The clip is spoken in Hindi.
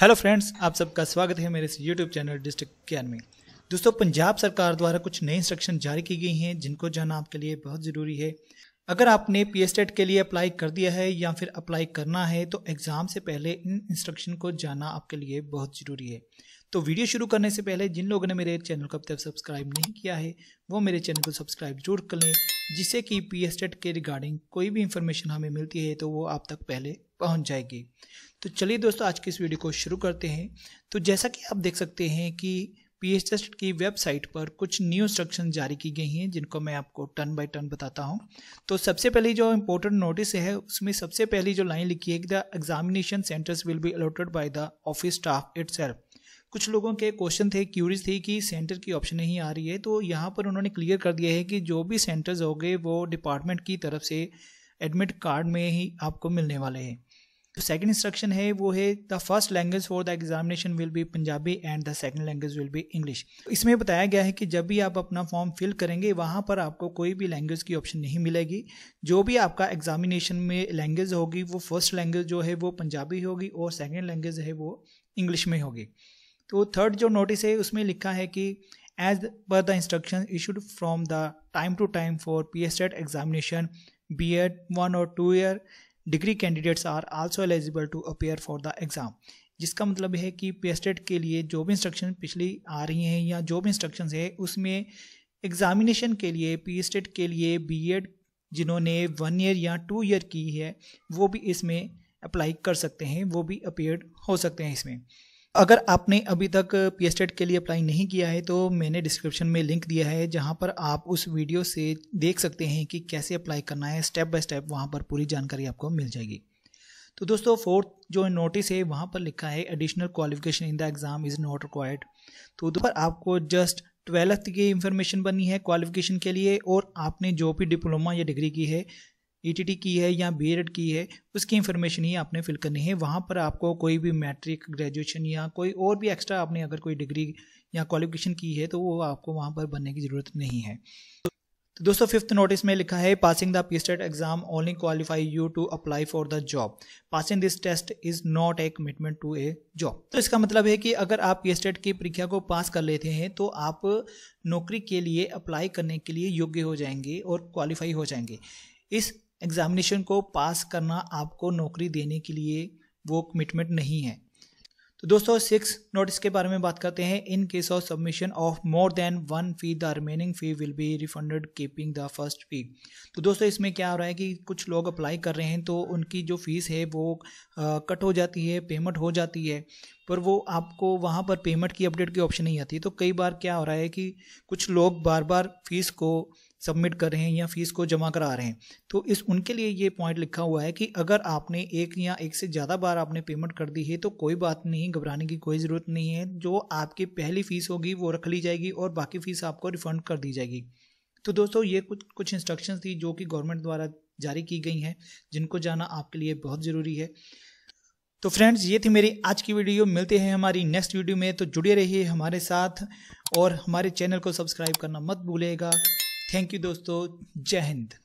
हेलो फ्रेंड्स आप सबका स्वागत है मेरे इस यूट्यूब चैनल डिस्ट्रिक्ट ज्ञान में दोस्तों पंजाब सरकार द्वारा कुछ नए इंस्ट्रक्शन जारी की गई हैं जिनको जानना आपके लिए बहुत ज़रूरी है अगर आपने पी एस के लिए अप्लाई कर दिया है या फिर अप्लाई करना है तो एग्ज़ाम से पहले इन इंस्ट्रक्शन को जानना आपके लिए बहुत ज़रूरी है तो वीडियो शुरू करने से पहले जिन लोगों ने मेरे चैनल को अब तक सब्सक्राइब नहीं किया है वो मेरे चैनल को सब्सक्राइब जरूर कर लें जिससे कि पी के रिगार्डिंग कोई भी इंफॉर्मेशन हमें मिलती है तो वो आप तक पहले पहुंच जाएगी तो चलिए दोस्तों आज की इस वीडियो को शुरू करते हैं तो जैसा कि आप देख सकते हैं कि पी एच टेस्ट की वेबसाइट पर कुछ न्यू इंस्ट्रक्शन जारी की गई हैं जिनको मैं आपको टर्न बाय टर्न बताता हूं तो सबसे पहली जो इम्पोर्टेंट नोटिस है उसमें सबसे पहली जो लाइन लिखी है कि the examination centres will be allotted by the office staff it कुछ लोगों के क्वेश्चन थे क्यूरीज थी कि सेंटर की ऑप्शन नहीं आ रही है तो यहाँ पर उन्होंने क्लियर कर दिया है कि जो भी सेंटर्स हो गए वो डिपार्टमेंट की तरफ से एडमिट कार्ड में ही आपको मिलने वाले हैं जो सेकंड इंस्ट्रक्शन है वो है the first language for the examination will be Punjabi and the second language will be English इसमें बताया गया है कि जब भी आप अपना फॉर्म फिल करेंगे वहाँ पर आपको कोई भी लैंग्वेज की ऑप्शन नहीं मिलेगी जो भी आपका एग्जामिनेशन में लैंग्वेज होगी वो फर्स्ट लैंग्वेज जो है वो पंजाबी होगी और सेकेंड लैंग्वेज है वो इंग्लिश में होगी तो थर्ड जो नोटिस है उसमें लिखा है कि as per the instruction issued from the time to time for P S examination B Ed one और two year degree candidates are also eligible to appear for the exam जिसका मतलब है कि पेस्टेड के लिए जो भी इंस्ट्रक्शन पिछली आ रही हैं या जो भी इंस्ट्रक्शन है उसमें एग्ज़ामिनेशन के लिए पी स्टेट के लिए बी एड जिन्होंने वन ईयर या टू ईयर की है वो भी इसमें अप्लाई कर सकते हैं वो भी अपेयर हो सकते हैं इसमें अगर आपने अभी तक पी के लिए अप्लाई नहीं किया है तो मैंने डिस्क्रिप्शन में लिंक दिया है जहां पर आप उस वीडियो से देख सकते हैं कि कैसे अप्लाई करना है स्टेप बाय स्टेप वहां पर पूरी जानकारी आपको मिल जाएगी तो दोस्तों फोर्थ जो नोटिस है वहां पर लिखा है additional qualification in the exam is not required तो पर आपको जस्ट ट्वेल्थ की इन्फॉर्मेशन बनी है क्वालिफिकेशन के लिए और आपने जो भी डिप्लोमा या डिग्री की है ईटीटी e की है या बी e की है उसकी इन्फॉर्मेशन ही आपने फिल करनी है वहाँ पर आपको कोई भी मैट्रिक ग्रेजुएशन या कोई और भी एक्स्ट्रा आपने अगर कोई डिग्री या क्वालिफिकेशन की है तो वो आपको वहाँ पर बनने की ज़रूरत नहीं है तो दोस्तों फिफ्थ नोटिस में लिखा है passing the P state exam only qualify you to apply for the job passing this test is not a commitment to a job तो इसका मतलब है कि अगर आप पी स्टेट e की परीक्षा को पास कर लेते हैं तो आप नौकरी के लिए अप्लाई करने के लिए योग्य हो जाएंगे और क्वालिफाई हो जाएंगे इस एग्ज़ामिनेशन को पास करना आपको नौकरी देने के लिए वो कमिटमेंट नहीं है तो दोस्तों सिक्स नोटिस के बारे में बात करते हैं in case of submission of more than one fee the remaining fee will be refunded keeping the first fee तो दोस्तों इसमें क्या हो रहा है कि कुछ लोग अप्लाई कर रहे हैं तो उनकी जो फीस है वो कट हो जाती है पेमेंट हो जाती है पर वो आपको वहाँ पर पेमेंट की अपडेट की ऑप्शन नहीं आती तो कई बार क्या हो रहा है कि कुछ लोग बार बार फीस को सबमिट कर रहे हैं या फीस को जमा करा रहे हैं तो इस उनके लिए ये पॉइंट लिखा हुआ है कि अगर आपने एक या एक से ज़्यादा बार आपने पेमेंट कर दी है तो कोई बात नहीं घबराने की कोई ज़रूरत नहीं है जो आपकी पहली फ़ीस होगी वो रख ली जाएगी और बाकी फ़ीस आपको रिफ़ंड कर दी जाएगी तो दोस्तों ये कुछ कुछ इंस्ट्रक्शंस थी जो कि गवर्नमेंट द्वारा जारी की गई हैं जिनको जाना आपके लिए बहुत ज़रूरी है तो फ्रेंड्स ये थी मेरी आज की वीडियो मिलते हैं हमारी नेक्स्ट वीडियो में तो जुड़े रहिए हमारे साथ और हमारे चैनल को सब्सक्राइब करना मत भूलेगा थैंक यू दोस्तों जय हिंद